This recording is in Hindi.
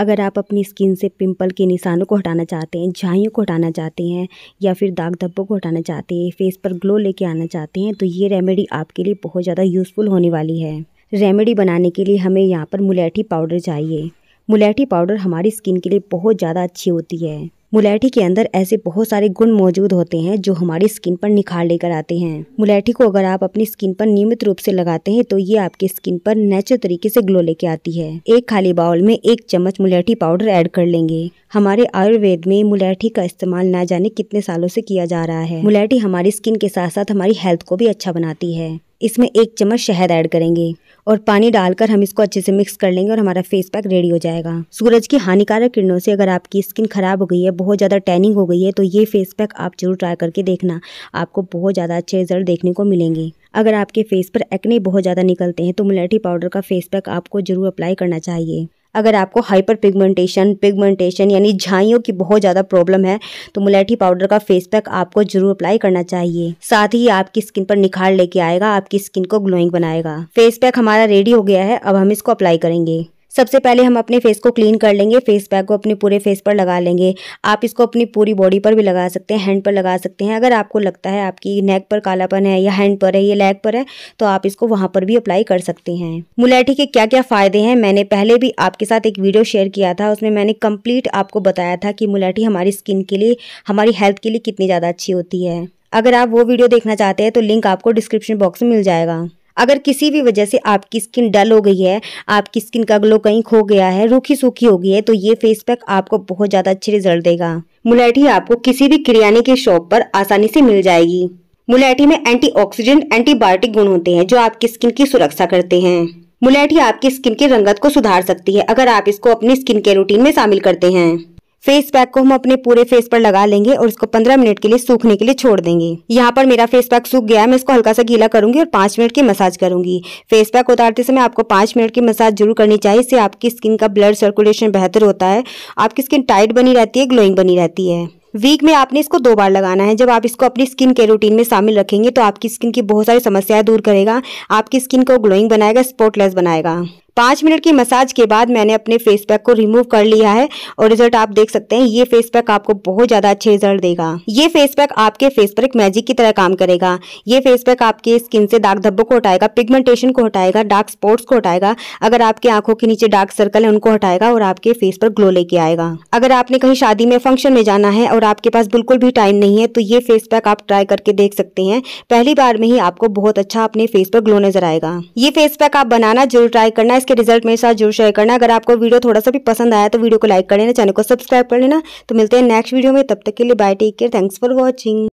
अगर आप अपनी स्किन से पिंपल के निशानों को हटाना चाहते हैं झाइयों को हटाना चाहते हैं या फिर दाग धब्बों को हटाना चाहते हैं फेस पर ग्लो लेके आना चाहते हैं तो ये रेमेडी आपके लिए बहुत ज़्यादा यूज़फुल होने वाली है रेमेडी बनाने के लिए हमें यहाँ पर मुलैठी पाउडर चाहिए मुलैठी पाउडर हमारी स्किन के लिए बहुत ज़्यादा अच्छी होती है मुलैठी के अंदर ऐसे बहुत सारे गुण मौजूद होते हैं जो हमारी स्किन पर निखार लेकर आते हैं मुलैठी को अगर आप अपनी स्किन पर नियमित रूप से लगाते हैं तो ये आपकी स्किन पर नेचुरल तरीके से ग्लो लेके आती है एक खाली बाउल में एक चम्मच मुलैठी पाउडर ऐड कर लेंगे हमारे आयुर्वेद में मुलैठी का इस्तेमाल ना जाने कितने सालों से किया जा रहा है मुलैठी हमारी स्किन के साथ साथ हमारी हेल्थ को भी अच्छा बनाती है इसमें एक चम्मच शहद ऐड करेंगे और पानी डालकर हम इसको अच्छे से मिक्स कर लेंगे और हमारा फेस पैक रेडी हो जाएगा सूरज की हानिकारक किरणों से अगर आपकी स्किन खराब हो गई है बहुत ज़्यादा टैनिंग हो गई है तो ये फेस पैक आप जरूर ट्राई करके देखना आपको बहुत ज़्यादा अच्छे रिजल्ट देखने को मिलेंगे अगर आपके फेस पर एक्ने बहुत ज़्यादा निकलते हैं तो मुलेठी पाउडर का फेस पैक आपको जरूर अप्लाई करना चाहिए अगर आपको हाइपर पिगमेंटेशन पिगमेंटेशन यानी झाइयों की बहुत ज़्यादा प्रॉब्लम है तो मुलैठी पाउडर का फेस पैक आपको जरूर अप्लाई करना चाहिए साथ ही आपकी स्किन पर निखार लेके आएगा आपकी स्किन को ग्लोइंग बनाएगा फेस पैक हमारा रेडी हो गया है अब हम इसको अप्लाई करेंगे सबसे पहले हम अपने फेस को क्लीन कर लेंगे फेस पैक को अपने पूरे फेस पर लगा लेंगे आप इसको अपनी पूरी बॉडी पर भी लगा सकते हैं हैंड पर लगा सकते हैं अगर आपको लगता है आपकी नेक पर कालापन है या हैंड पर है या लेग पर है तो आप इसको वहाँ पर भी अप्लाई कर सकते हैं मुलैठी के क्या क्या फ़ायदे हैं मैंने पहले भी आपके साथ एक वीडियो शेयर किया था उसमें मैंने कंप्लीट आपको बताया था कि मुलैठी हमारी स्किन के लिए हमारी हेल्थ के लिए कितनी ज़्यादा अच्छी होती है अगर आप वो वीडियो देखना चाहते हैं तो लिंक आपको डिस्क्रिप्शन बॉक्स में मिल जाएगा अगर किसी भी वजह से आपकी स्किन डल हो गई है आपकी स्किन का ग्लो कहीं खो गया है रूखी सूखी हो गई है तो ये फेस पैक आपको बहुत ज़्यादा अच्छे रिजल्ट देगा मुलाठी आपको किसी भी किरियाने के शॉप पर आसानी से मिल जाएगी मुलाठी में एंटीऑक्सीडेंट एंटीबायोटिक गुण होते हैं जो आपकी स्किन की सुरक्षा करते हैं मुलाठी आपकी स्किन की रंगत को सुधार सकती है अगर आप इसको अपनी स्किन के रूटीन में शामिल करते हैं फेस पैक को हम अपने पूरे फेस पर लगा लेंगे और इसको 15 मिनट के लिए सूखने के लिए छोड़ देंगे यहाँ पर मेरा फेस पैक सूख गया है मैं इसको हल्का सा गीला करूंगी और 5 मिनट की मसाज करूंगी फेस पैक उतारते समय आपको 5 मिनट की मसाज जरूर करनी चाहिए इससे आपकी स्किन का ब्लड सर्कुलेशन बेहतर होता है आपकी स्किन टाइट बनी रहती है ग्लोइंग बनी रहती है वीक में आपने इसको दो बार लगाना है जब आप इसको अपनी स्किन के रूटीन में शामिल रखेंगे तो आपकी स्किन की बहुत सारी समस्याएं दूर करेगा आपकी स्किन को ग्लोइंग बनाएगा स्पॉटलेस बनाएगा पाँच मिनट की मसाज के बाद मैंने अपने फेस पैक को रिमूव कर लिया है और रिजल्ट आप देख सकते हैं ये फेस पैक आपको बहुत ज़्यादा अच्छे रिजल्ट देगा ये फेस पैक आपके फेस पर एक मैजिक की तरह काम करेगा ये फेस पैक आपके स्किन से दाग धब्बों को हटाएगा पिगमेंटेशन को हटाएगा डार्क स्पॉट्स को हटाएगा अगर आपकी आंखों के नीचे डार्क सर्कल है उनको हटाएगा और आपके फेस पर ग्लो लेके आएगा अगर आपने कहीं शादी में फंक्शन में जाना है और आपके पास बिल्कुल भी टाइम नहीं है तो ये फेस पैक आप ट्राई करके देख सकते हैं पहली बार में ही आपको बहुत अच्छा अपने फेस पर ग्लो नजर आएगा ये फेस पैक आप बनाना जरूर ट्राई करना के रिजल्ट मेरे साथ जरूर शेयर करना अगर आपको वीडियो थोड़ा सा भी पसंद आया तो वीडियो को लाइक कर लेना चैनल को सब्सक्राइब कर लेना तो मिलते हैं नेक्स्ट वीडियो में तब तक के लिए bye take care thanks for watching